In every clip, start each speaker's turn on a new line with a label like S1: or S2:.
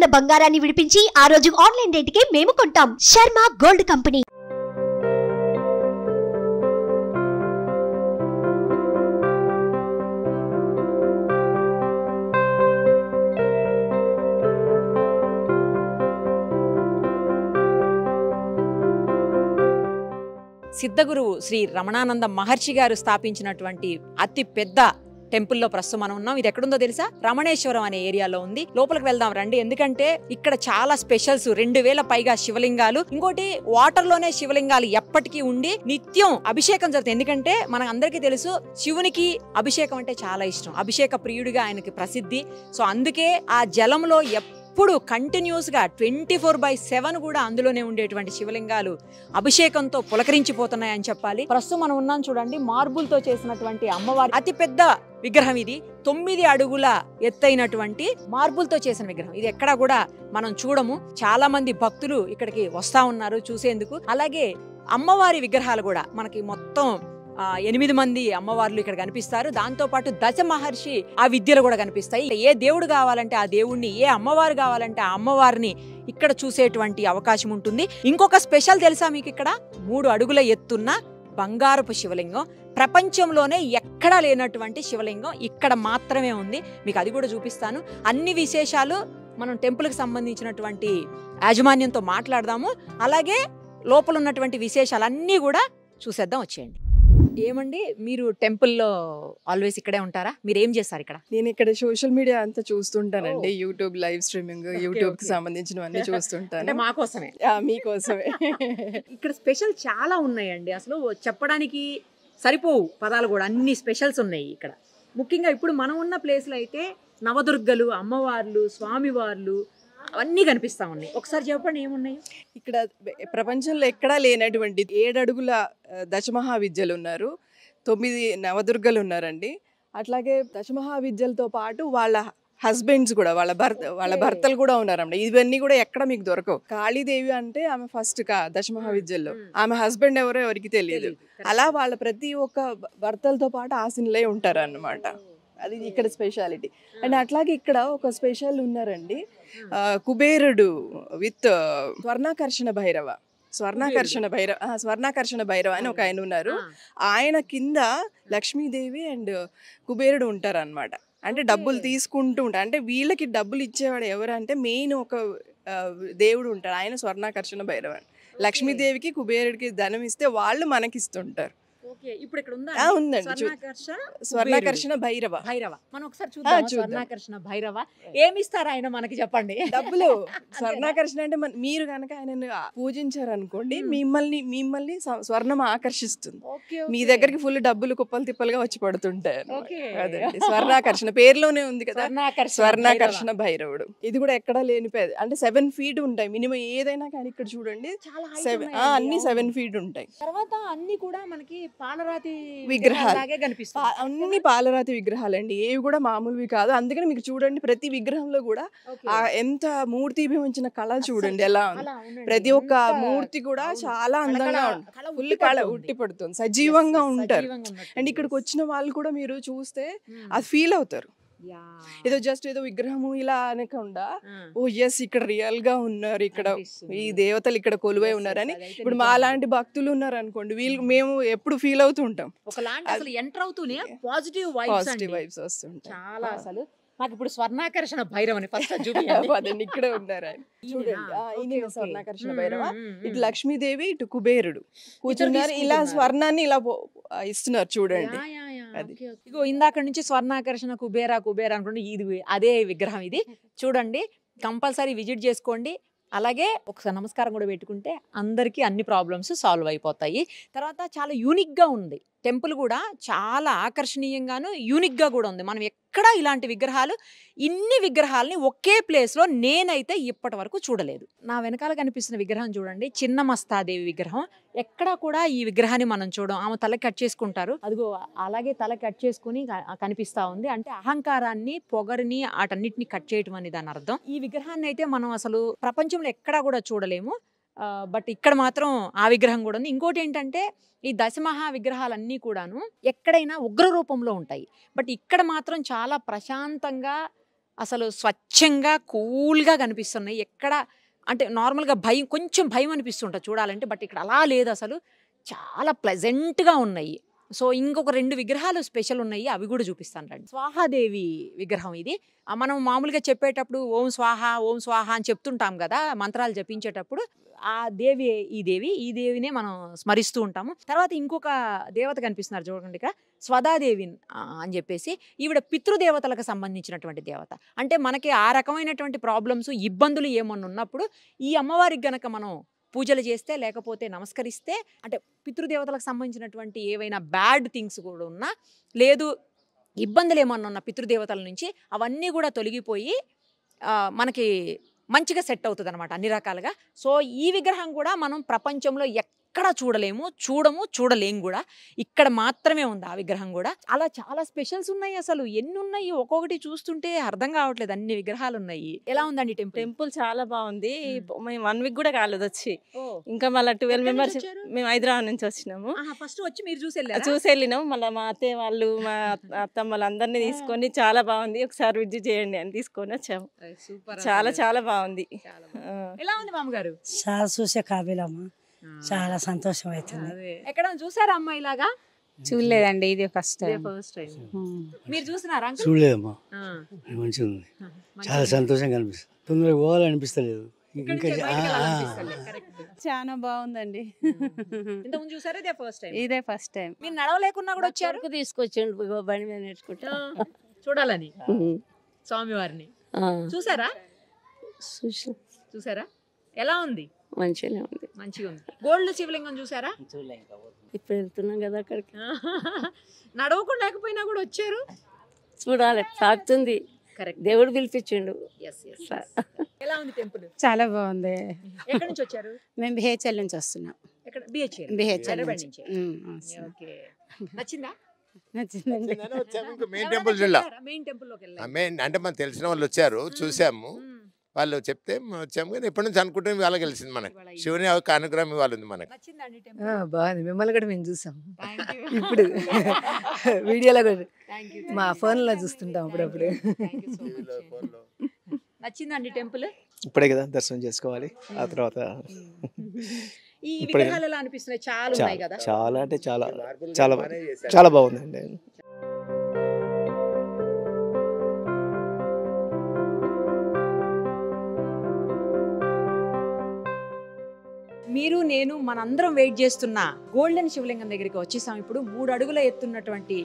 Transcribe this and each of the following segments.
S1: ఉన్న బంగారాన్ని విడిపించి ఆ రోజు ఆన్లైన్ రేటుకే మేము కొంటాం శర్మ గోల్డ్ కంపెనీ
S2: సిద్ధగురువు శ్రీ రమణానంద మహర్షి గారు స్థాపించినటువంటి అతి పెద్ద టెంపుల్లో ప్రస్తుతం మనం ఉన్నాం ఇది ఎక్కడుందో తెలుసా రమణేశ్వరం అనే ఏరియాలో ఉంది లోపలికి వెళ్దాం రండి ఎందుకంటే ఇక్కడ చాలా స్పెషల్స్ రెండు వేల పైగా శివలింగాలు ఇంకోటి వాటర్ లోనే శివలింగాలు ఎప్పటికీ ఉండి నిత్యం అభిషేకం జరుగుతుంది ఎందుకంటే మన అందరికీ తెలుసు శివునికి అభిషేకం అంటే చాలా ఇష్టం అభిషేక ప్రియుడిగా ఆయనకి ప్రసిద్ధి సో అందుకే ఆ జలంలో ఎప్పుడు ఎప్పుడు కంటిన్యూస్గా ట్వంటీ ఫోర్ బై సెవెన్ కూడా అందులోనే ఉండేటువంటి శివలింగాలు అభిషేకంతో పులకరించిపోతున్నాయని చెప్పాలి ప్రస్తుతం మనం ఉన్నాం చూడండి మార్బుల్తో చేసినటువంటి అమ్మవారి అతిపెద్ద విగ్రహం ఇది తొమ్మిది అడుగుల ఎత్తైనటువంటి మార్బుల్తో చేసిన విగ్రహం ఇది ఎక్కడా కూడా మనం చూడము చాలా మంది భక్తులు ఇక్కడికి వస్తా ఉన్నారు చూసేందుకు అలాగే అమ్మవారి విగ్రహాలు కూడా మనకి మొత్తం ఎనిమిది మంది అమ్మవార్లు ఇక్కడ కనిపిస్తారు దాంతోపాటు దశ మహర్షి ఆ విద్యలు కూడా కనిపిస్తాయి ఏ దేవుడు కావాలంటే ఆ దేవుణ్ణి ఏ అమ్మవారు కావాలంటే ఆ అమ్మవారిని ఇక్కడ చూసేటువంటి అవకాశం ఉంటుంది ఇంకొక స్పెషల్ తెలుసా మీకు ఇక్కడ మూడు అడుగుల ఎత్తున్న బంగారపు శివలింగం ప్రపంచంలోనే ఎక్కడా లేనటువంటి శివలింగం ఇక్కడ మాత్రమే ఉంది మీకు అది కూడా చూపిస్తాను అన్ని విశేషాలు మనం టెంపుల్కి సంబంధించినటువంటి యాజమాన్యంతో మాట్లాడదాము అలాగే లోపల ఉన్నటువంటి విశేషాలన్నీ కూడా చూసేద్దాం వచ్చేయండి ఏమండి మీరు టెంపుల్లో
S1: ఆల్వేస్ ఇక్కడే ఉంటారా మీరు ఏం చేస్తారు ఇక్కడ నేను ఇక్కడ సోషల్ మీడియా అంతా చూస్తుంటానండి యూట్యూబ్ లైవ్ స్ట్రీమింగ్ యూట్యూబ్ కి సంబంధించినవన్నీ చూస్తుంటాను మా కోసమే మీకోసమే
S2: ఇక్కడ స్పెషల్ చాలా ఉన్నాయండి అసలు చెప్పడానికి సరిపోవు పదాలు కూడా అన్ని స్పెషల్స్ ఉన్నాయి ఇక్కడ ముఖ్యంగా ఇప్పుడు మనం ఉన్న ప్లేస్లో అయితే నవదుర్గలు అమ్మవార్లు స్వామివార్లు
S1: అవన్నీ కనిపిస్తా ఉన్నాయి ఒకసారి చెప్పండి ఏమున్నాయి ఇక్కడ ప్రపంచంలో ఎక్కడా లేనటువంటి ఏడడుగుల దశమహా విద్యలు ఉన్నారు తొమ్మిది నవదుర్గలు ఉన్నారండి అట్లాగే దశమహా విద్యలతో పాటు వాళ్ళ హస్బెండ్స్ కూడా వాళ్ళ భర్త వాళ్ళ భర్తలు కూడా ఉన్నారండి ఇవన్నీ కూడా ఎక్కడ మీకు దొరకవు కాళీదేవి అంటే ఆమె ఫస్ట్ కా దశమహా విద్యల్లో ఆమె హస్బెండ్ ఎవరో ఎవరికి తెలియదు అలా వాళ్ళ ప్రతి ఒక్క భర్తలతో పాటు ఆశీనులై ఉంటారు అన్నమాట అది hmm. ఇక్కడ స్పెషాలిటీ అండ్ hmm. అట్లాగే ఇక్కడ ఒక స్పెషల్ ఉన్నారండి hmm. కుబేరుడు విత్ స్వర్ణాకర్షణ భైరవ స్వర్ణాకర్షణ భైరవ స్వర్ణాకర్షణ భైరవ అని ఒక ఆయన ఉన్నారు ఆయన కింద లక్ష్మీదేవి అండ్ కుబేరుడు ఉంటారు అనమాట అంటే డబ్బులు తీసుకుంటూ ఉంటారు అంటే వీళ్ళకి డబ్బులు ఇచ్చేవాడు ఎవరంటే మెయిన్ ఒక దేవుడు ఉంటాడు ఆయన స్వర్ణాకర్షణ భైరవ లక్ష్మీదేవికి కుబేరుడికి ధనం ఇస్తే వాళ్ళు మనకిస్తుంటారు
S2: స్వర్ణాకర్షణ
S1: భైరవ భైరవ
S2: మనం ఒకసారి చూద్దాం స్వర్ణాకర్షణ
S1: భైరవ ఏమిస్తారు ఆయన మనకి చెప్పండి డబ్బులు స్వర్ణాకర్షణ అంటే మీరు కనుక ఆయనను పూజించారు అనుకోండి hmm. మిమ్మల్ని మిమ్మల్ని స్వర్ణం ఆకర్షిస్తుంది మీ దగ్గరికి ఫుల్ డబ్బులు కుప్పలు తిప్పలుగా వచ్చి పడుతుంటారు స్వర్ణాకర్షణ పేరులోనే ఉంది కదా స్వర్ణాకర్షణ భైరవుడు ఇది కూడా ఎక్కడా లేని పేద అంటే సెవెన్ ఫీట్ ఉంటాయి మినిమం ఏదైనా కానీ ఇక్కడ చూడండి అన్ని సెవెన్ ఫీట్ ఉంటాయి
S2: తర్వాత అన్ని కూడా మనకి పాలరాతి విగ్రహాలు
S1: అన్ని పాలరాతి విగ్రహాలండి ఏవి కూడా మామూలువి కాదు అందుకని మీకు చూడండి ప్రతి విగ్రహంలో కూడా ఎంత మూర్తి ఉంచిన కళ చూడండి ఎలా ఉంది ప్రతి ఒక్క మూర్తి కూడా చాలా అందంగా ఫుల్ కళ ఉట్టి పడుతుంది సజీవంగా ఉంటారు అండ్ ఇక్కడికి వచ్చిన వాళ్ళు కూడా మీరు చూస్తే hmm. అది ఫీల్ అవుతారు ఏదో జస్ట్ ఏదో విగ్రహము ఇలా అనకుండా ఓ ఎస్ ఇక్కడ రియల్ గా ఉన్నారు ఇక్కడ ఈ దేవతలు ఇక్కడ కొలువై ఉన్నారని ఇప్పుడు మా లాంటి భక్తులు ఉన్నారు అనుకోండి వీళ్ళు మేము ఎప్పుడు ఫీల్ అవుతూ ఉంటాం ఎంటర్ అవుతూనే పాజిటివ్ పాజిటివ్
S2: వైబ్స్ వస్తుంటాయి చాలా ah. అసలు మాకు ఇప్పుడు స్వర్ణాకర్షణ భైరవ్ అని ఫస్ట్ చూపించండి ఇక్కడే
S1: ఉన్నారు చూడండి స్వర్ణాకర్షణ భైరవ ఇటు లక్ష్మీదేవి ఇటు కుబేరుడు కూర్చున్నారు ఇలా స్వర్ణాన్ని ఇలా ఇస్తున్నారు చూడండి అది
S2: ఇగో ఇందాక నుంచి స్వర్ణాకర్షణ కుబేరా కుబేరా అనుకుంటే ఇది అదే విగ్రహం ఇది చూడండి కంపల్సరీ విజిట్ చేసుకోండి అలాగే ఒకసారి నమస్కారం కూడా పెట్టుకుంటే అందరికీ అన్ని ప్రాబ్లమ్స్ సాల్వ్ అయిపోతాయి తర్వాత చాలా యూనిక్గా ఉంది టెంపుల్ కూడా చాలా ఆకర్షణీయంగాను యూనిక్గా కూడా ఉంది మనం ఎక్కడ ఇలాంటి విగ్రహాలు ఇన్ని విగ్రహాలని ఒకే ప్లేస్లో నేనైతే ఇప్పటి వరకు చూడలేదు నా వెనకాల కనిపిస్తున్న విగ్రహం చూడండి చిన్న మస్తాదేవి విగ్రహం ఎక్కడా కూడా ఈ విగ్రహాన్ని మనం చూడం ఆమె తల కట్ చేసుకుంటారు అదిగో అలాగే తల కట్ చేసుకుని కనిపిస్తూ ఉంది అంటే అహంకారాన్ని పొగరిని వాటన్నిటిని కట్ చేయటం అని దాని అర్థం ఈ విగ్రహాన్ని అయితే మనం అసలు ప్రపంచంలో ఎక్కడా కూడా చూడలేము బట్ ఇక్కడ మాత్రం ఆ విగ్రహం కూడా ఉంది ఇంకోటి ఏంటంటే ఈ దశమహా విగ్రహాలన్నీ కూడాను ఎక్కడైనా ఉగ్ర రూపంలో ఉంటాయి బట్ ఇక్కడ మాత్రం చాలా ప్రశాంతంగా అసలు స్వచ్ఛంగా కూల్గా కనిపిస్తున్నాయి ఎక్కడ అంటే నార్మల్గా భయం కొంచెం భయం అనిపిస్తుంటుంది చూడాలంటే బట్ ఇక్కడ అలా లేదు అసలు చాలా ప్లెజెంట్గా ఉన్నాయి సో ఇంకొక రెండు విగ్రహాలు స్పెషల్ ఉన్నాయి అవి కూడా చూపిస్తాను రండి స్వాహాదేవి విగ్రహం ఇది మనం మామూలుగా చెప్పేటప్పుడు ఓం స్వాహ ఓం స్వాహ అని చెప్తుంటాం కదా మంత్రాలు జపించేటప్పుడు ఆ దేవి ఈ దేవి ఈ దేవినే మనం స్మరిస్తూ ఉంటాము తర్వాత ఇంకొక దేవత కనిపిస్తున్నారు చూడండి ఇక్కడ స్వదాదేవి అని చెప్పేసి ఈవిడ పితృదేవతలకు సంబంధించినటువంటి దేవత అంటే మనకి ఆ రకమైనటువంటి ప్రాబ్లమ్స్ ఇబ్బందులు ఏమన్నా ఉన్నప్పుడు ఈ అమ్మవారికి గనక మనం పూజలు చేస్తే లేకపోతే నమస్కరిస్తే అంటే పితృదేవతలకు సంబంధించినటువంటి ఏవైనా బ్యాడ్ థింగ్స్ కూడా ఉన్నా లేదు ఇబ్బందులు ఏమన్నా ఉన్న పితృదేవతల నుంచి అవన్నీ కూడా తొలగిపోయి మనకి మంచిగా సెట్ అవుతుంది అన్నమాట అన్ని రకాలుగా సో ఈ విగ్రహం కూడా మనం ప్రపంచంలో ఎక్ ఎక్కడా చూడలేము చూడము చూడలేం కూడా ఇక్కడ మాత్రమే ఉంది ఆ విగ్రహం కూడా అలా చాలా స్పెషల్స్ ఉన్నాయి అసలు ఎన్ని ఉన్నాయి ఒక్కొక్కటి చూస్తుంటే అర్థం కావట్లేదు అన్ని విగ్రహాలు ఉన్నాయి ఎలా
S3: ఉందండి టెంపుల్ టెంపుల్ చాలా బాగుంది మేము వన్ వీక్ కూడా కాలేదు వచ్చి ఇంకా మళ్ళీ ట్వెల్వ్ మెంబర్స్ మేము హైదరాబాద్ నుంచి వచ్చినాము
S2: ఫస్ట్ వచ్చి మీరు చూసి చూసి
S3: వెళ్ళినాము మళ్ళీ మా అత్తయ్య వాళ్ళు మా అత్తమ్మ వాళ్ళందరినీ తీసుకొని చాలా బాగుంది ఒకసారి విజిట్ చేయండి అని తీసుకొని వచ్చాము చాలా చాలా బాగుంది
S2: ఎలా ఉంది మామగారు
S3: చూసే చాలా సంతోషం అవుతుంది
S2: ఎక్కడ చూసారా అమ్మ ఇలాగా
S3: చూడలేదండి ఇది ఫస్ట్ టైం ఫస్ట్ టైం మీరు చూసినారా చూడలేదమ్మా మంచిగా ఉంది చాలా
S1: సంతోషంగా కనిపిస్తుంది తొందరగా పోవాలనిపిస్తలేదు ఇంకా
S3: చాలా బాగుందండి
S2: ఇదే ఫస్ట్ టైం ఇదే ఫస్ట్ టైం మీరు నడవలేకున్నా కూడా వచ్చారు తీసుకొచ్చిండు బండి మీద నేర్చుకుంటా చూడాలని స్వామివారిని చూసారా చూసారా ఎలా ఉంది మంచిగానే ఉంది మంచిగా ఉంది గోల్డ్ శివలింగం చూసారా ఇప్పుడు వెళ్తున్నాం కదా అక్కడికి నడవకుండా లేకపోయినా కూడా
S3: వచ్చారు చూడాలి సాగుతుంది దేవుడు పిలిపించిండు ఎలా ఉంది టెంపుల్ చాలా బాగుంది ఎక్కడి నుంచి వచ్చారు మేము బిహెచ్ఎల్ నుంచి వస్తున్నాం నచ్చిందా అంటే
S2: మనకు తెలిసిన వాళ్ళు వచ్చారు చూసాము వాళ్ళు చెప్తే వచ్చాము కానీ ఎప్పటి నుంచి అనుకుంటే ఇవాళ గెలిచింది మనకి శివుని ఒక అనుగ్రహం ఇవాళ ఉంది మనకి
S1: బాగుంది మిమ్మల్ని కూడా మేము చూసాం ఇప్పుడు వీడియోలో కూడా మా ఫోన్లో చూస్తుంటాం అప్పుడప్పుడు
S2: నచ్చిందండి టెంపుల్
S1: ఇప్పుడే కదా దర్శనం చేసుకోవాలి hmm. ఆ తర్వాత
S2: ఈ అనిపిస్తున్నాయి చాలా ఉన్నాయి కదా
S1: చాలా అంటే చాలా చాలా చాలా బాగుందండి
S2: మీరు నేను మనందరం వెయిట్ చేస్తున్న గోల్డెన్ శివలింగం దగ్గరికి వచ్చేసాం ఇప్పుడు మూడు అడుగుల ఎత్తున్నటువంటి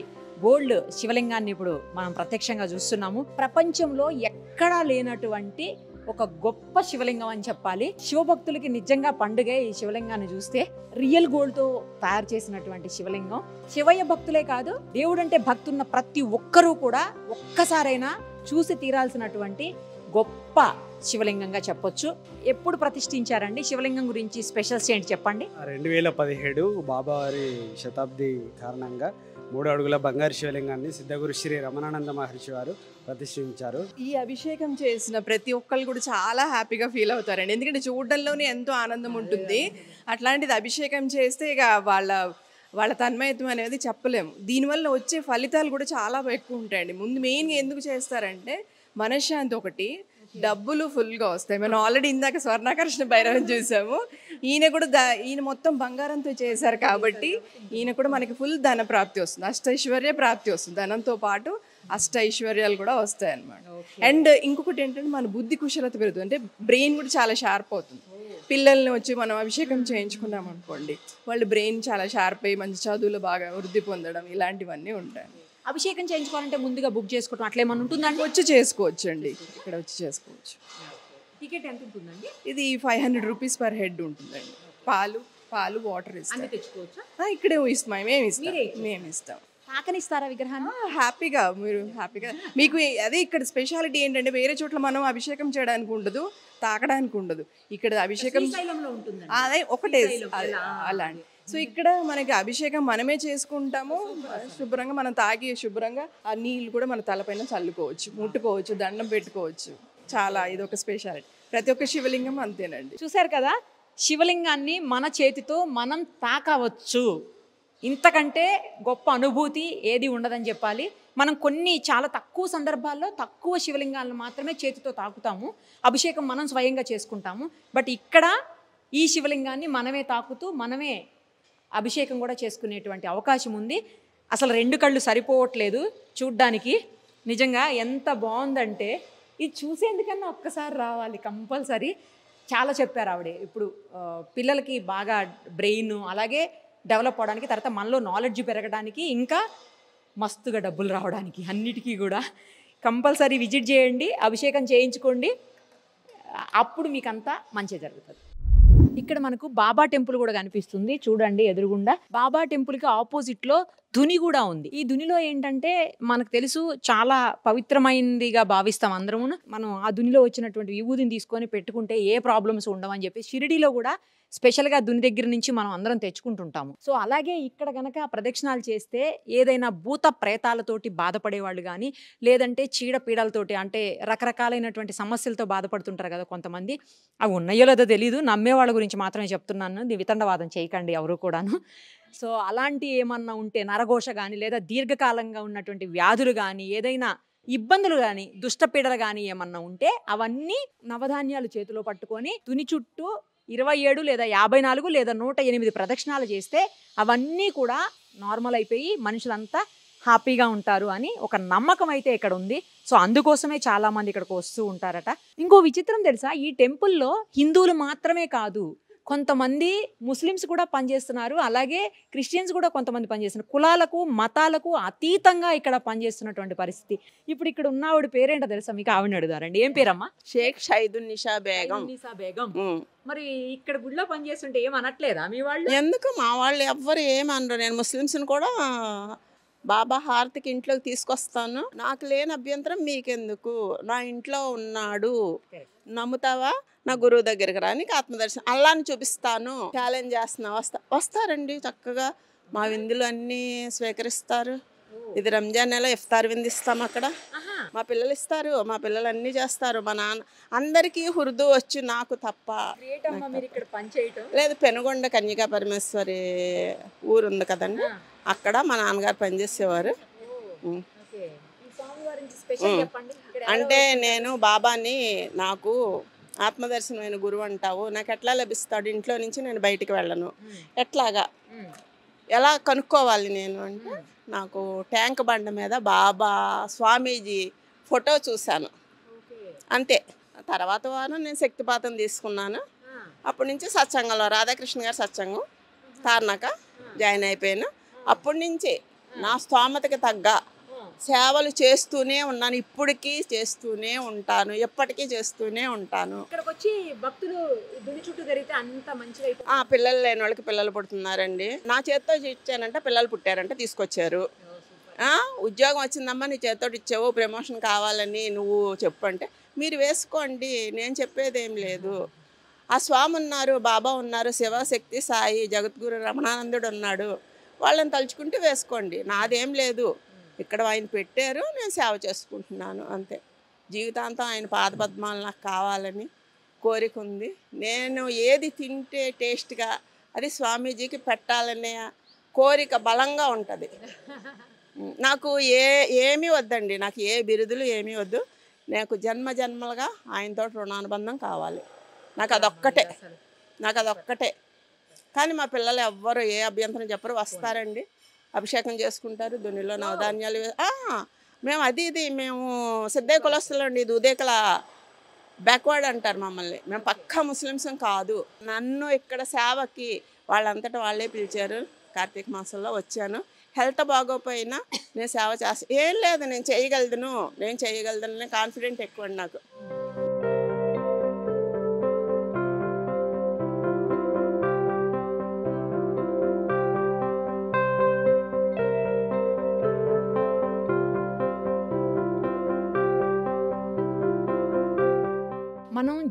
S2: గోల్డ్ శివలింగాన్ని ఇప్పుడు మనం ప్రత్యక్షంగా చూస్తున్నాము ప్రపంచంలో ఎక్కడా లేనటువంటి ఒక గొప్ప శివలింగం అని చెప్పాలి శివభక్తులకి నిజంగా పండుగ ఈ శివలింగాన్ని చూస్తే రియల్ గోల్డ్తో తయారు చేసినటువంటి శివలింగం శివయ్య భక్తులే కాదు దేవుడు అంటే భక్తున్న ప్రతి ఒక్కరూ కూడా ఒక్కసారైనా చూసి తీరాల్సినటువంటి గొప్ప శివలింగంగా చెప్పొచ్చు ఎప్పుడు ప్రతిష్ఠించారండి శివలింగం గురించి స్పెషల్స్ ఏంటి చెప్పండి
S1: రెండు వేల పదిహేడు బాబావారి శతాబ్ది కారణంగా మూడు అడుగుల బంగారు శివలింగాన్ని సిద్ధగురు శ్రీ రమణానంద మహర్షి వారు ప్రతిష్ఠించారు ఈ అభిషేకం చేసిన ప్రతి ఒక్కళ్ళు కూడా చాలా హ్యాపీగా ఫీల్ అవుతారండి ఎందుకంటే చూడడంలోనే ఎంతో ఆనందం ఉంటుంది అట్లాంటిది అభిషేకం చేస్తే ఇక వాళ్ళ వాళ్ళ తన్మయత్వం అనేది చెప్పలేము దీనివల్ల వచ్చే ఫలితాలు కూడా చాలా ఎక్కువ ఉంటాయండి ముందు మెయిన్గా ఎందుకు చేస్తారంటే మనశ్శాంతి ఒకటి డబ్బులు ఫుల్గా వస్తాయి మనం ఆల్రెడీ ఇందాక స్వర్ణాకర్షణ భైరవం చూసాము ఈయన కూడా ఈయన మొత్తం బంగారంతో చేశారు కాబట్టి ఈయన కూడా మనకి ఫుల్ ధన ప్రాప్తి వస్తుంది అష్టైశ్వర్య ప్రాప్తి వస్తుంది ధనంతో పాటు అష్ట ఐశ్వర్యాలు కూడా వస్తాయి అనమాట అండ్ ఇంకొకటి ఏంటంటే మన బుద్ధి కుశలత పెరుగుతుంది అంటే బ్రెయిన్ కూడా చాలా షార్ప్ అవుతుంది పిల్లల్ని వచ్చి మనం అభిషేకం చేయించుకున్నాం అనుకోండి వాళ్ళు బ్రెయిన్ చాలా షార్ప్ అయ్యి మంచి చదువులు బాగా వృద్ధి పొందడం ఇలాంటివన్నీ ఉంటాయి అభిషేకం చేయించుకోవాలంటే ముందుగా బుక్ చేసుకోవడం అట్లా ఏమైనా ఉంటుందండి వచ్చి చేసుకోవచ్చు అండి ఇక్కడ వచ్చి చేసుకోవచ్చు టికెట్ ఎంత ఉంటుందండి ఇది five hundred rupees per head ఉంటుందండి పాలు పాలు
S2: వాటర్ ఇస్తాం తెచ్చుకోవచ్చు
S1: ఇక్కడే ఇస్తాం మేము ఇస్తాం మేము ఇస్తాం తాకనిస్తారా విగ్రహాన్ని హ్యాపీగా మీరు హ్యాపీగా మీకు అదే ఇక్కడ స్పెషాలిటీ ఏంటంటే వేరే చోట్ల మనం అభిషేకం చేయడానికి ఉండదు తాకడానికి ఉండదు ఇక్కడ అభిషేకం అదే ఒకటే అలాంటి సో ఇక్కడ మనకి అభిషేకం మనమే చేసుకుంటాము శుభ్రంగా మనం తాగి శుభ్రంగా ఆ నీళ్ళు కూడా మన తలపైన చల్లుకోవచ్చు ముట్టుకోవచ్చు దండం పెట్టుకోవచ్చు చాలా ఇది ఒక స్పెషాలిటీ ప్రతి ఒక్క శివలింగం అంతేనండి చూశారు కదా శివలింగాన్ని మన చేతితో మనం
S2: తాకవచ్చు ఇంతకంటే గొప్ప అనుభూతి ఏది ఉండదని చెప్పాలి మనం కొన్ని చాలా తక్కువ సందర్భాల్లో తక్కువ శివలింగాలను మాత్రమే చేతితో తాకుతాము అభిషేకం మనం స్వయంగా చేసుకుంటాము బట్ ఇక్కడ ఈ శివలింగాన్ని మనమే తాకుతూ మనమే అభిషేకం కూడా చేసుకునేటువంటి అవకాశం ఉంది అసలు రెండు కళ్ళు సరిపోవట్లేదు చూడ్డానికి నిజంగా ఎంత బాగుందంటే ఇది చూసేందుకన్నా ఒక్కసారి రావాలి కంపల్సరీ చాలా చెప్పారు ఆవిడే ఇప్పుడు పిల్లలకి బాగా బ్రెయిన్ అలాగే డెవలప్ అవడానికి తర్వాత మనలో నాలెడ్జ్ పెరగడానికి ఇంకా మస్తుగా డబ్బులు రావడానికి అన్నిటికీ కూడా కంపల్సరీ విజిట్ చేయండి అభిషేకం చేయించుకోండి అప్పుడు మీకంతా మంచి జరుగుతుంది ఇక్కడ మనకు బాబా టెంపుల్ కూడా కనిపిస్తుంది చూడండి ఎదురుగుండా బాబా టెంపుల్ కి ఆపోజిట్ లో ధుని కూడా ఉంది ఈ ధునిలో ఏంటంటే మనకు తెలుసు చాలా పవిత్రమైనదిగా భావిస్తాం అందరము మనం ఆ ధునిలో వచ్చినటువంటి విభూతిని తీసుకొని పెట్టుకుంటే ఏ ప్రాబ్లమ్స్ ఉండవని చెప్పి షిరిడిలో కూడా స్పెషల్గా దుని దగ్గర నుంచి మనం అందరం తెచ్చుకుంటుంటాము సో అలాగే ఇక్కడ గనక ప్రదక్షిణాలు చేస్తే ఏదైనా భూత ప్రేతాలతోటి బాధపడేవాళ్ళు కానీ లేదంటే చీడపీడలతోటి అంటే రకరకాలైనటువంటి సమస్యలతో బాధపడుతుంటారు కదా కొంతమంది అవి ఉన్నాయో లేదో తెలియదు నమ్మేవాళ్ళ గురించి మాత్రమే చెప్తున్నాను ఇది వితండవాదం చేయకండి ఎవరు కూడాను సో అలాంటి ఏమన్నా ఉంటే నరఘోష కానీ లేదా దీర్ఘకాలంగా ఉన్నటువంటి వ్యాధులు కానీ ఏదైనా ఇబ్బందులు కానీ దుష్టపీడలు కానీ ఏమన్నా ఉంటే అవన్నీ నవధాన్యాలు చేతిలో పట్టుకొని తుని చుట్టూ ఇరవై ఏడు లేదా యాభై నాలుగు లేదా నూట ఎనిమిది ప్రదక్షిణాలు చేస్తే అవన్నీ కూడా నార్మల్ అయిపోయి మనుషులంతా హ్యాపీగా ఉంటారు అని ఒక నమ్మకం అయితే ఇక్కడ ఉంది సో అందుకోసమే చాలామంది ఇక్కడికి వస్తూ ఉంటారట ఇంకో విచిత్రం తెలుసా ఈ టెంపుల్లో హిందువులు మాత్రమే కాదు కొంతమంది ముస్లిమ్స్ కూడా పనిచేస్తున్నారు అలాగే క్రిస్టియన్స్ కూడా కొంతమంది పనిచేస్తున్నారు కులాలకు మతాలకు అతీతంగా ఇక్కడ పనిచేస్తున్నటువంటి పరిస్థితి ఇప్పుడు ఇక్కడ ఉన్న ఆవిడ పేరేంటో తెలుసా మీకు ఆవిడ అడుగుతారండి ఏం పేరమ్మా షేక్ షైదున్
S3: నిషా బేగం నిషా
S2: బేగం మరి ఇక్కడ గుడిలో పనిచేస్తుంటే ఏం మీ వాళ్ళు
S3: ఎందుకు మా వాళ్ళు ఎవ్వరు ఏమనరు నేను ముస్లిమ్స్ని కూడా బాబా హారతికి ఇంట్లోకి తీసుకొస్తాను నాకు లేని అభ్యంతరం మీకెందుకు నా ఇంట్లో ఉన్నాడు నమ్ముతావా నా గురువు దగ్గరికి రానికి ఆత్మదర్శనం అల్లాని చూపిస్తాను ఛాలెంజ్ చేస్తున్నా వస్తా వస్తారండి చక్కగా మా విందులు అన్నీ స్వీకరిస్తారు ఇది రంజాన్ నెల ఇఫ్తార్ విందు ఇస్తాం అక్కడ మా పిల్లలు ఇస్తారు మా పిల్లలు అన్నీ చేస్తారు మా నాన్న అందరికీ హుర్దు వచ్చు నాకు తప్ప లేదు పెనుగొండ కన్యకా పరమేశ్వరి ఊరుంది కదండి అక్కడ మా నాన్నగారు పనిచేసేవారు అంటే నేను బాబాని నాకు ఆత్మదర్శనమైన గురువు అంటావు నాకు ఎట్లా లభిస్తాడు ఇంట్లో నుంచి నేను బయటికి వెళ్ళను ఎట్లాగా ఎలా కనుక్కోవాలి నేను అంటే నాకు ట్యాంక్ బండ మీద బాబా స్వామీజీ ఫోటో చూశాను అంతే తర్వాత వారం నేను శక్తిపాతం తీసుకున్నాను అప్పటి నుంచి సత్సంగంలో రాధాకృష్ణ గారు సత్సంగం తార్నాక జాయిన్ అయిపోయాను అప్పటి నుంచే నా స్తోమతకి తగ్గ సేవలు చేస్తూనే ఉన్నాను ఇప్పటికీ చేస్తూనే ఉంటాను ఎప్పటికీ చేస్తూనే ఉంటాను
S2: ఇక్కడికి వచ్చి భక్తులు గుడి చుట్టూ జరిగితే అంత మంచిగా పిల్లలు
S3: లేని వాళ్ళకి పిల్లలు పుడుతున్నారండి నా చేత్తో ఇచ్చానంటే పిల్లలు పుట్టారంటే తీసుకొచ్చారు ఉద్యోగం వచ్చిందమ్మా నీ చేత్తో ఇచ్చావు ప్రమోషన్ కావాలని నువ్వు చెప్పు అంటే మీరు వేసుకోండి నేను చెప్పేదేం లేదు ఆ స్వామి ఉన్నారు బాబా ఉన్నారు శివశక్తి సాయి జగద్గురు రమణానందుడు ఉన్నాడు వాళ్ళని తలుచుకుంటే వేసుకోండి నాదేం లేదు ఇక్కడ ఆయన పెట్టారు నేను సేవ చేసుకుంటున్నాను అంతే జీవితాంతం ఆయన పాదపద్మాలు నాకు కావాలని కోరిక ఉంది నేను ఏది తింటే టేస్ట్గా అది స్వామీజీకి పెట్టాలనే కోరిక బలంగా ఉంటుంది నాకు ఏ ఏమీ వద్దండి నాకు ఏ బిరుదులు ఏమీ వద్దు నాకు జన్మ జన్మలుగా ఆయనతో రుణానుబంధం కావాలి నాకు అదొక్కటే నాకు అదొక్కటే కానీ మా పిల్లలు ఎవ్వరు ఏ అభ్యంతరం చెప్పరు వస్తారండి అభిషేకం చేసుకుంటారు దొన్నిలో నవధాన్యాలు మేము అది ఇది మేము సిద్ధయ్య కులస్తులో ఇది ఉదయకల బ్యాక్వర్డ్ అంటారు మమ్మల్ని మేము పక్కా ముస్లిమ్స్ కాదు నన్ను ఇక్కడ సేవకి వాళ్ళంతటా వాళ్ళే పిలిచారు కార్తీక మాసంలో వచ్చాను హెల్త్ బాగోపోయినా నేను సేవ చేస్తాను ఏం లేదు నేను చేయగలను నేను చేయగలను కాన్ఫిడెంట్ ఎక్కువ నాకు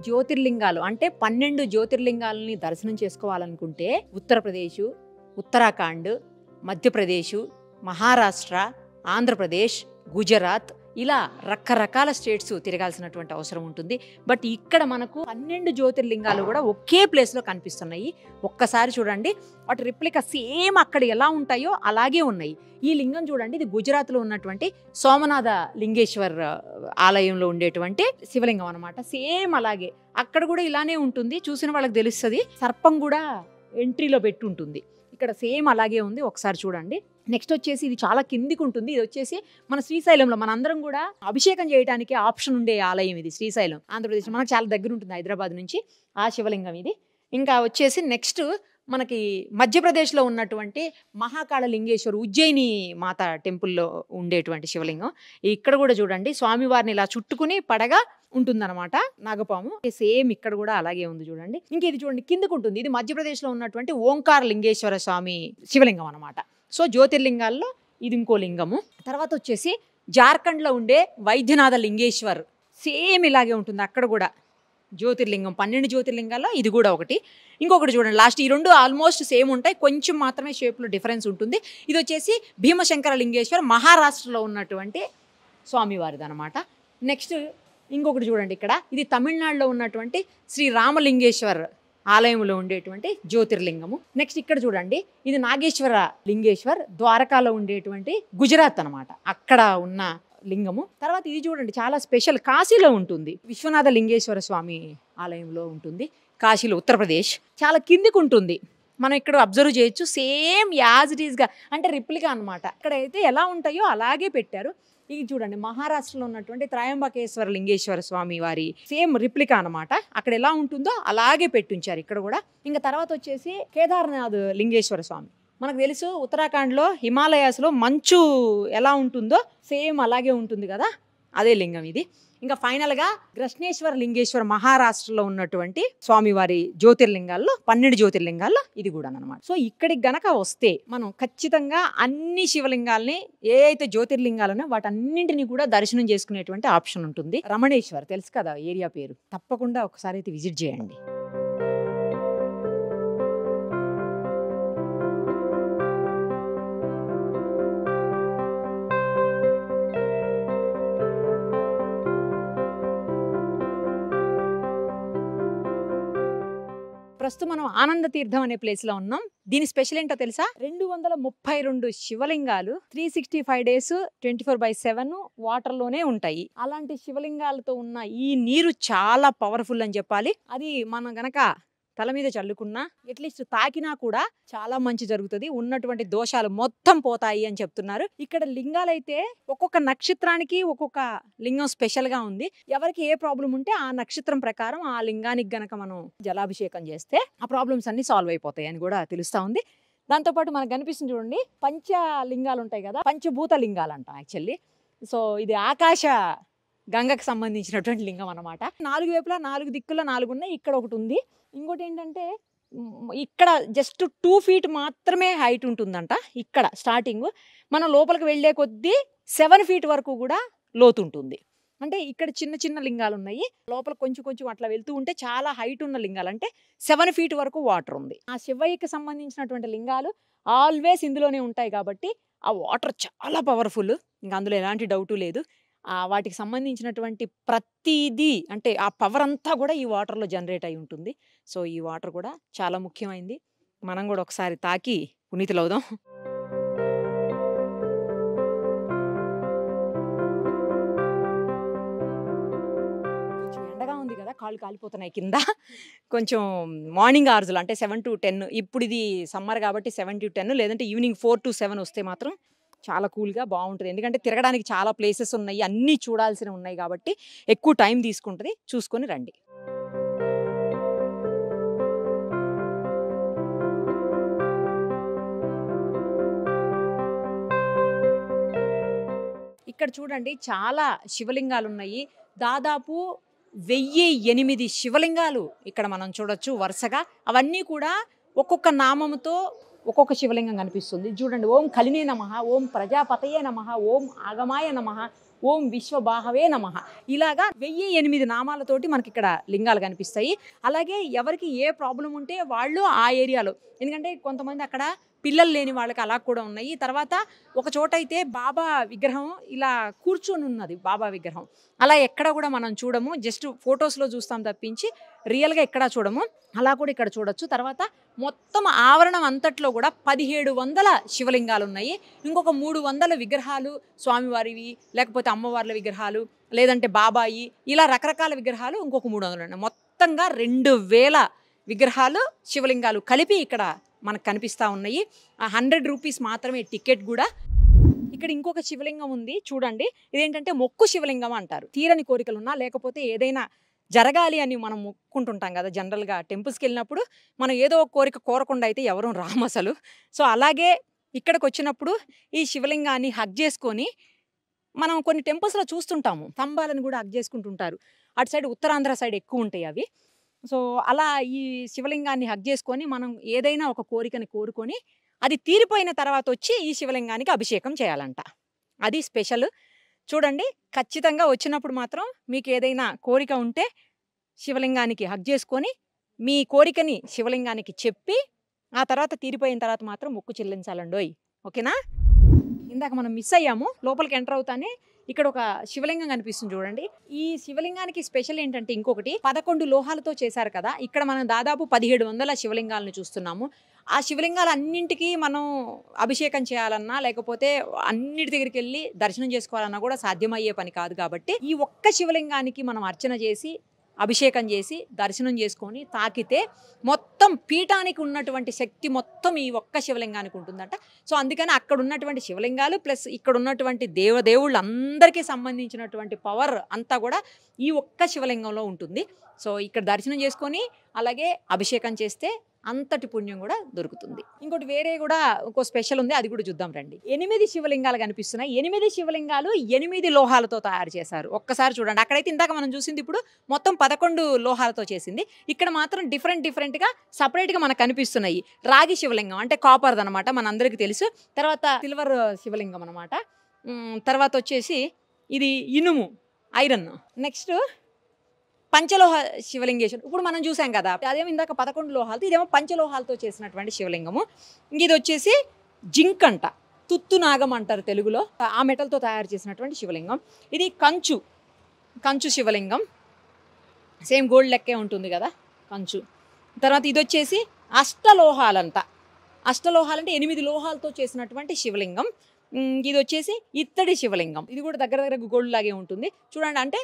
S2: జ్యోతిర్లింగాలు అంటే పన్నెండు జ్యోతిర్లింగాలని దర్శనం చేసుకోవాలనుకుంటే ఉత్తరప్రదేశ్ ఉత్తరాఖండ్ మధ్యప్రదేశ్ మహారాష్ట్ర ఆంధ్రప్రదేశ్ గుజరాత్ ఇలా రకరకాల స్టేట్స్ తిరగాల్సినటువంటి అవసరం ఉంటుంది బట్ ఇక్కడ మనకు పన్నెండు జ్యోతిర్లింగాలు కూడా ఒకే ప్లేస్లో కనిపిస్తున్నాయి ఒక్కసారి చూడండి వాటి రిప్లిక సేమ్ అక్కడ ఎలా ఉంటాయో అలాగే ఉన్నాయి ఈ లింగం చూడండి ఇది గుజరాత్లో ఉన్నటువంటి సోమనాథ లింగేశ్వర్ ఆలయంలో ఉండేటువంటి శివలింగం అనమాట సేమ్ అలాగే అక్కడ కూడా ఇలానే ఉంటుంది చూసిన వాళ్ళకి తెలుస్తుంది సర్పం కూడా ఎంట్రీలో పెట్టి ఉంటుంది ఇక్కడ సేమ్ అలాగే ఉంది ఒకసారి చూడండి నెక్స్ట్ వచ్చేసి ఇది చాలా కిందికి ఉంటుంది ఇది వచ్చేసి మన శ్రీశైలంలో మనందరం కూడా అభిషేకం చేయడానికి ఆప్షన్ ఉండే ఆలయం ఇది శ్రీశైలం ఆంధ్రప్రదేశ్ మనకు చాలా దగ్గర ఉంటుంది హైదరాబాద్ నుంచి ఆ శివలింగం ఇది ఇంకా వచ్చేసి నెక్స్ట్ మనకి మధ్యప్రదేశ్లో ఉన్నటువంటి మహాకాళ లింగేశ్వర్ ఉజ్జయిని మాత టెంపుల్లో ఉండేటువంటి శివలింగం ఇక్కడ కూడా చూడండి స్వామివారిని ఇలా చుట్టుకుని పడగా ఉంటుందన్నమాట నాగపాము సేమ్ ఇక్కడ కూడా అలాగే ఉంది చూడండి ఇంక ఇది చూడండి కిందకు ఉంటుంది ఇది మధ్యప్రదేశ్లో ఉన్నటువంటి ఓంకార లింగేశ్వర స్వామి శివలింగం అనమాట సో జ్యోతిర్లింగాల్లో ఇది ఇంకో లింగము తర్వాత వచ్చేసి జార్ఖండ్లో ఉండే వైద్యనాథ లింగేశ్వర్ సేమ్ ఇలాగే ఉంటుంది అక్కడ కూడా జ్యోతిర్లింగం పన్నెండు జ్యోతిర్లింగాల్లో ఇది కూడా ఒకటి ఇంకొకటి చూడండి లాస్ట్ ఈ రెండు ఆల్మోస్ట్ సేమ్ ఉంటాయి కొంచెం మాత్రమే షేప్లో డిఫరెన్స్ ఉంటుంది ఇది వచ్చేసి భీమశంకర లింగేశ్వర్ మహారాష్ట్రలో ఉన్నటువంటి స్వామివారిది అనమాట నెక్స్ట్ ఇంకొకటి చూడండి ఇక్కడ ఇది తమిళనాడులో ఉన్నటువంటి శ్రీ రామలింగేశ్వర్ ఆలయంలో ఉండేటువంటి జ్యోతిర్లింగము నెక్స్ట్ ఇక్కడ చూడండి ఇది నాగేశ్వర లింగేశ్వర్ ద్వారకాలో ఉండేటువంటి గుజరాత్ అనమాట అక్కడ ఉన్న లింగము తర్వాత ఇది చూడండి చాలా స్పెషల్ కాశీలో ఉంటుంది విశ్వనాథ లింగేశ్వర స్వామి ఆలయంలో ఉంటుంది కాశీలో ఉత్తరప్రదేశ్ చాలా కిందికి ఉంటుంది మనం ఇక్కడ అబ్జర్వ్ చేయొచ్చు సేమ్ యాజ్ ఇట్ ఈస్గా అంటే రిప్లికా అనమాట అయితే ఎలా ఉంటాయో అలాగే పెట్టారు ఇది చూడండి మహారాష్ట్రలో ఉన్నటువంటి త్రయంబకేశ్వర లింగేశ్వర స్వామి వారి సేమ్ రిప్లిక అనమాట అక్కడ ఎలా ఉంటుందో అలాగే పెట్టుంచారు ఇక్కడ కూడా ఇంకా తర్వాత వచ్చేసి కేదార్నాథ్ లింగేశ్వర స్వామి మనకు తెలుసు ఉత్తరాఖండ్లో హిమాలయాస్లో మంచు ఎలా ఉంటుందో సేమ్ అలాగే ఉంటుంది కదా అదే లింగం ఇది ఇంకా ఫైనల్గా గ్రష్ణేశ్వర లింగేశ్వర మహారాష్ట్రలో ఉన్నటువంటి స్వామివారి జ్యోతిర్లింగాల్లో పన్నెండు జ్యోతిర్లింగాల్లో ఇది కూడా అనమాట సో ఇక్కడికి గనక వస్తే మనం ఖచ్చితంగా అన్ని శివలింగాల్ని ఏ అయితే జ్యోతిర్లింగాలను వాటన్నింటినీ కూడా దర్శనం చేసుకునేటువంటి ఆప్షన్ ఉంటుంది రమణేశ్వర్ తెలుసు కదా ఏరియా పేరు తప్పకుండా ఒకసారి అయితే విజిట్ చేయండి ప్రస్తుతం మనం ఆనంద తీర్థం అనే ప్లేస్లో ఉన్నాం దీని స్పెషల్ ఏంటో తెలుసా రెండు వందల ముప్పై రెండు శివలింగాలు three sixty five days twenty four by seven వాటర్లోనే ఉంటాయి అలాంటి శివలింగాలతో ఉన్న ఈ నీరు చాలా పవర్ఫుల్ అని చెప్పాలి అది మనం గనక తల మీద చల్లుకున్నా అట్లీస్ట్ తాకినా కూడా చాలా మంచి జరుగుతుంది ఉన్నటువంటి దోషాలు మొత్తం పోతాయి అని చెప్తున్నారు ఇక్కడ లింగాలు అయితే ఒక్కొక్క నక్షత్రానికి ఒక్కొక్క లింగం స్పెషల్గా ఉంది ఎవరికి ఏ ప్రాబ్లం ఉంటే ఆ నక్షత్రం ప్రకారం ఆ లింగానికి గనక మనం జలాభిషేకం చేస్తే ఆ ప్రాబ్లమ్స్ అన్ని సాల్వ్ అయిపోతాయి అని కూడా తెలుస్తూ ఉంది దాంతోపాటు మనకు కనిపిస్తుంది చూడండి పంచ లింగాలు ఉంటాయి కదా పంచభూత లింగాలు అంట యాక్చువల్లీ సో ఇది ఆకాశ గంగకు సంబంధించినటువంటి లింగం అనమాట నాలుగు వైపులా నాలుగు దిక్కుల నాలుగు ఉన్నాయి ఇక్కడ ఒకటి ఉంది ఇంకోటి ఏంటంటే ఇక్కడ జస్ట్ టూ ఫీట్ మాత్రమే హైట్ ఉంటుందంట ఇక్కడ స్టార్టింగ్ మనం లోపలికి వెళ్ళే కొద్దీ సెవెన్ ఫీట్ వరకు కూడా లోతు ఉంటుంది అంటే ఇక్కడ చిన్న చిన్న లింగాలు ఉన్నాయి లోపల కొంచెం కొంచెం అట్లా వెళ్తూ ఉంటే చాలా హైట్ ఉన్న లింగాలు అంటే సెవెన్ ఫీట్ వరకు వాటర్ ఉంది ఆ శివయ్యకి సంబంధించినటువంటి లింగాలు ఆల్వేస్ ఇందులోనే ఉంటాయి కాబట్టి ఆ వాటర్ చాలా పవర్ఫుల్ ఇంకా అందులో ఎలాంటి డౌటు లేదు వాటికి సంబంధించినటువంటి ప్రతిదీ అంటే ఆ పవర్ అంతా కూడా ఈ వాటర్లో జనరేట్ అయి ఉంటుంది సో ఈ వాటర్ కూడా చాలా ముఖ్యమైంది మనం కూడా ఒకసారి తాకి పునీతులవుదాం ఎండగా ఉంది కదా కాళ్ళు కాలిపోతున్నాయి కింద కొంచెం మార్నింగ్ అవర్స్లో అంటే సెవెన్ టు టెన్ ఇప్పుడు ఇది సమ్మర్ కాబట్టి సెవెన్ టు టెన్ లేదంటే ఈవినింగ్ ఫోర్ టు సెవెన్ వస్తే మాత్రం చాలా కూల్గా బాగుంటుంది ఎందుకంటే తిరగడానికి చాలా ప్లేసెస్ ఉన్నాయి అన్నీ చూడాల్సినవి ఉన్నాయి కాబట్టి ఎక్కువ టైం తీసుకుంటుంది చూసుకొని రండి ఇక్కడ చూడండి చాలా శివలింగాలు ఉన్నాయి దాదాపు వెయ్యి ఎనిమిది శివలింగాలు ఇక్కడ మనం చూడొచ్చు వరుసగా అవన్నీ కూడా ఒక్కొక్క నామముతో ఒక్కొక్క శివలింగం కనిపిస్తుంది చూడండి ఓం కలినే నమ ఓం ప్రజాపతయే నమ ఓం ఆగమాయ నమ ఓం విశ్వబాహవే నమ ఇలాగా వెయ్యి ఎనిమిది నామాలతోటి మనకి ఇక్కడ లింగాలు కనిపిస్తాయి అలాగే ఎవరికి ఏ ప్రాబ్లం ఉంటే వాళ్ళు ఆ ఏరియాలో ఎందుకంటే కొంతమంది అక్కడ పిల్లలు లేని వాళ్ళకి అలా కూడా ఉన్నాయి తర్వాత ఒక చోట అయితే బాబా విగ్రహం ఇలా కూర్చొని ఉన్నది బాబా విగ్రహం అలా ఎక్కడ కూడా మనం చూడము జస్ట్ ఫొటోస్లో చూస్తాం తప్పించి రియల్గా ఎక్కడా చూడము అలా కూడా ఇక్కడ చూడొచ్చు తర్వాత మొత్తం ఆవరణం అంతట్లో కూడా పదిహేడు వందల శివలింగాలు ఉన్నాయి ఇంకొక మూడు వందల విగ్రహాలు స్వామివారివి లేకపోతే అమ్మవార్ల విగ్రహాలు లేదంటే బాబాయి ఇలా రకరకాల విగ్రహాలు ఇంకొక మూడు వందలు ఉన్నాయి మొత్తంగా రెండు వేల విగ్రహాలు శివలింగాలు కలిపి ఇక్కడ మనకు కనిపిస్తూ ఉన్నాయి హండ్రెడ్ రూపీస్ మాత్రమే టికెట్ కూడా ఇక్కడ ఇంకొక శివలింగం ఉంది చూడండి ఇదేంటంటే మొక్కు శివలింగం అంటారు తీరని కోరికలు ఉన్నా లేకపోతే ఏదైనా జరగాలి అని మనం మొక్కుంటుంటాం కదా జనరల్గా టెంపుల్స్కి వెళ్ళినప్పుడు మనం ఏదో ఒక కోరిక కోరకుండా అయితే ఎవరూ రాము అసలు సో అలాగే ఇక్కడికి వచ్చినప్పుడు ఈ శివలింగాన్ని హగ్ చేసుకొని మనం కొన్ని టెంపుల్స్లో చూస్తుంటాము స్తంభాలను కూడా హగ్ చేసుకుంటుంటారు అటు సైడ్ ఉత్తరాంధ్ర సైడ్ ఎక్కువ ఉంటాయి అవి సో అలా ఈ శివలింగాన్ని హగ్ చేసుకొని మనం ఏదైనా ఒక కోరికని కోరుకొని అది తీరిపోయిన తర్వాత వచ్చి ఈ శివలింగానికి అభిషేకం చేయాలంట అది స్పెషల్ చూడండి ఖచ్చితంగా వచ్చినప్పుడు మాత్రం మీకు ఏదైనా కోరిక ఉంటే శివలింగానికి హగ్ చేసుకొని మీ కోరికని శివలింగానికి చెప్పి ఆ తర్వాత తీరిపోయిన తర్వాత మాత్రం మొక్కు చెల్లించాలండోయ్ ఓకేనా ఇందాక మనం మిస్ అయ్యాము లోపలికి ఎంటర్ అవుతానే ఇక్కడ ఒక శివలింగం కనిపిస్తుంది చూడండి ఈ శివలింగానికి స్పెషల్ ఏంటంటే ఇంకొకటి పదకొండు లోహాలతో చేశారు కదా ఇక్కడ మనం దాదాపు పదిహేడు వందల శివలింగాలను చూస్తున్నాము ఆ శివలింగాలు అన్నింటికి మనం అభిషేకం చేయాలన్నా లేకపోతే అన్నిటి దగ్గరికి వెళ్ళి దర్శనం చేసుకోవాలన్నా కూడా సాధ్యమయ్యే పని కాదు కాబట్టి ఈ ఒక్క శివలింగానికి మనం అర్చన చేసి అభిషేకం చేసి దర్శనం చేసుకొని తాకితే మొత్తం పీఠానికి ఉన్నటువంటి శక్తి మొత్తం ఈ ఒక్క శివలింగానికి ఉంటుందంట సో అందుకని అక్కడ ఉన్నటువంటి శివలింగాలు ప్లస్ ఇక్కడ ఉన్నటువంటి దేవదేవుళ్ళు అందరికీ సంబంధించినటువంటి పవర్ అంతా కూడా ఈ ఒక్క శివలింగంలో ఉంటుంది సో ఇక్కడ దర్శనం చేసుకొని అలాగే అభిషేకం చేస్తే అంతటి పుణ్యం కూడా దొరుకుతుంది ఇంకోటి వేరే కూడా ఇంకో స్పెషల్ ఉంది అది కూడా చూద్దాం రండి ఎనిమిది శివలింగాలు కనిపిస్తున్నాయి ఎనిమిది శివలింగాలు ఎనిమిది లోహాలతో తయారు చేశారు ఒక్కసారి చూడండి అక్కడైతే ఇందాక మనం చూసింది ఇప్పుడు మొత్తం పదకొండు లోహాలతో చేసింది ఇక్కడ మాత్రం డిఫరెంట్ డిఫరెంట్గా సపరేట్గా మనకు కనిపిస్తున్నాయి రాగి శివలింగం అంటే కాపర్ది అనమాట మనందరికీ తెలుసు తర్వాత సిల్వర్ శివలింగం అనమాట తర్వాత వచ్చేసి ఇది ఇనుము ఐరన్ నెక్స్ట్ పంచలోహ శివలింగేశ్వరు ఇప్పుడు మనం చూసాం కదా అదేమో ఇందాక పదకొండు లోహాలతో ఇదేమో పంచలోహాలతో చేసినటువంటి శివలింగము ఇది వచ్చేసి జింకంట తుత్తు నాగం అంటారు తెలుగులో ఆ మెటల్తో తయారు చేసినటువంటి శివలింగం ఇది కంచు కంచు శివలింగం సేమ్ గోల్డ్ లెక్కే ఉంటుంది కదా కంచు తర్వాత ఇది వచ్చేసి అష్టలోహాలంట అష్టలోహాలంటే ఎనిమిది లోహాలతో చేసినటువంటి శివలింగం ఇది వచ్చేసి ఇత్తడి శివలింగం ఇది కూడా దగ్గర దగ్గర గోల్డ్ లాగే ఉంటుంది చూడండి అంటే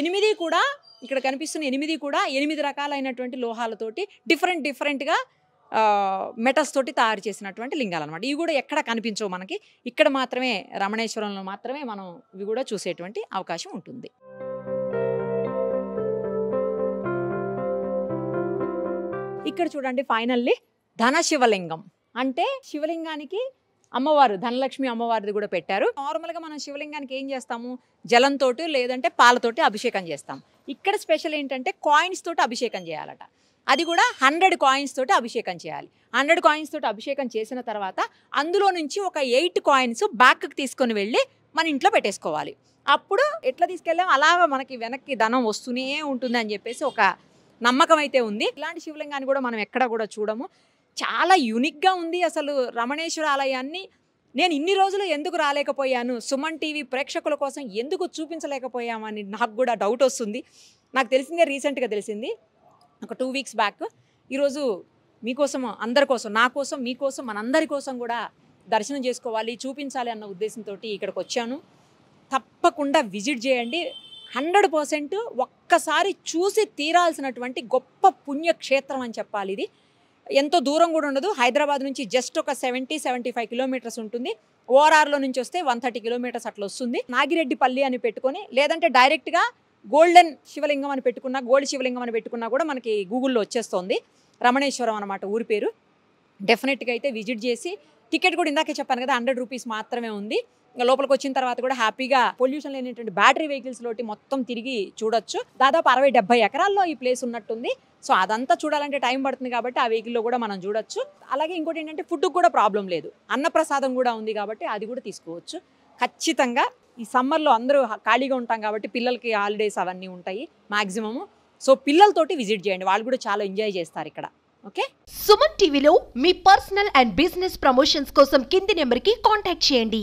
S2: ఎనిమిది కూడా ఇక్కడ కనిపిస్తున్న ఎనిమిది కూడా ఎనిమిది రకాలైనటువంటి లోహాలతోటి డిఫరెంట్ డిఫరెంట్గా మెటల్స్ తోటి తయారు చేసినటువంటి లింగాలు అనమాట ఇవి కూడా ఎక్కడ కనిపించవు మనకి ఇక్కడ మాత్రమే రమణేశ్వరంలో మాత్రమే మనం ఇవి కూడా చూసేటువంటి అవకాశం ఉంటుంది ఇక్కడ చూడండి ఫైనల్లీ ధన శివలింగం అంటే శివలింగానికి అమ్మవారు ధనలక్ష్మి అమ్మవారిది కూడా పెట్టారు నార్మల్గా మనం శివలింగానికి ఏం చేస్తాము జలంతో లేదంటే పాలతోటి అభిషేకం చేస్తాం ఇక్కడ స్పెషల్ ఏంటంటే కాయిన్స్ తోటి అభిషేకం చేయాలట అది కూడా హండ్రెడ్ కాయిన్స్ తోటి అభిషేకం చేయాలి హండ్రెడ్ కాయిన్స్ తోటి అభిషేకం చేసిన తర్వాత అందులో నుంచి ఒక ఎయిట్ కాయిన్స్ బ్యాక్కి తీసుకొని వెళ్ళి మన ఇంట్లో పెట్టేసుకోవాలి అప్పుడు ఎట్లా తీసుకెళ్ళాం అలా మనకి వెనక్కి ధనం వస్తూనే ఉంటుంది అని చెప్పేసి ఒక నమ్మకం అయితే ఉంది ఇలాంటి శివలింగాన్ని కూడా మనం ఎక్కడ కూడా చూడము చాలా యూనిక్గా ఉంది అసలు రమణేశ్వర ఆలయాన్ని నేను ఇన్ని రోజులు ఎందుకు రాలేకపోయాను సుమన్ టీవీ ప్రేక్షకుల కోసం ఎందుకు చూపించలేకపోయామని నాకు కూడా డౌట్ వస్తుంది నాకు తెలిసిందే రీసెంట్గా తెలిసింది ఒక టూ వీక్స్ బ్యాక్ ఈరోజు మీకోసం అందరి కోసం నా కోసం మీకోసం మనందరి కోసం కూడా దర్శనం చేసుకోవాలి చూపించాలి అన్న ఉద్దేశంతో ఇక్కడికి వచ్చాను తప్పకుండా విజిట్ చేయండి హండ్రెడ్ పర్సెంట్ ఒక్కసారి చూసి తీరాల్సినటువంటి గొప్ప పుణ్యక్షేత్రం అని చెప్పాలి ఇది ఎంతో దూరం కూడా ఉండదు హైదరాబాద్ నుంచి జస్ట్ ఒక సెవెంటీ సెవెంటీ ఫైవ్ కిలోమీటర్స్ ఉంటుంది ఓఆర్ఆర్లో నుంచి వస్తే వన్ థర్టీ కిలోమీటర్స్ అట్లా వస్తుంది నాగిరెడ్డిపల్లి అని పెట్టుకొని లేదంటే డైరెక్ట్గా గోల్డెన్ శివలింగం అని పెట్టుకున్నా గోల్డ్ శివలింగం అని పెట్టుకున్నా కూడా మనకి గూగుల్లో వచ్చేస్తుంది రమణేశ్వరం అనమాట ఊరి పేరు డెఫినెట్గా అయితే విజిట్ చేసి టికెట్ కూడా ఇందాకే చెప్పాను కదా హండ్రెడ్ రూపీస్ మాత్రమే ఉంది లోపలికి వచ్చిన తర్వాత కూడా హ్యాపీగా పొల్యూషన్ లేనిటువంటి బ్యాటరీ వెహికల్స్ లోటి మొత్తం తిరిగి చూడొచ్చు దాదాపు అరవై డెబ్బై ఎకరాల్లో ఈ ప్లేస్ ఉన్నట్టుంది సో అదంతా చూడాలంటే టైం పడుతుంది కాబట్టి ఆ వెహికల్లో కూడా మనం చూడొచ్చు అలాగే ఇంకోటి ఏంటంటే ఫుడ్కి కూడా ప్రాబ్లం లేదు అన్నప్రసాదం కూడా ఉంది కాబట్టి అది కూడా తీసుకోవచ్చు ఖచ్చితంగా ఈ సమ్మర్లో అందరూ ఖాళీగా ఉంటాం కాబట్టి పిల్లలకి హాలిడేస్ అవన్నీ ఉంటాయి మాక్సిమమ్ సో పిల్లలతోటి విజిట్ చేయండి వాళ్ళు కూడా చాలా ఎంజాయ్ చేస్తారు ఇక్కడ ఓకే సుమన్ టీవీలో మీ పర్సనల్ అండ్ బిజినెస్ ప్రమోషన్స్ కోసం కింది నెంబర్కి కాంటాక్ట్ చేయండి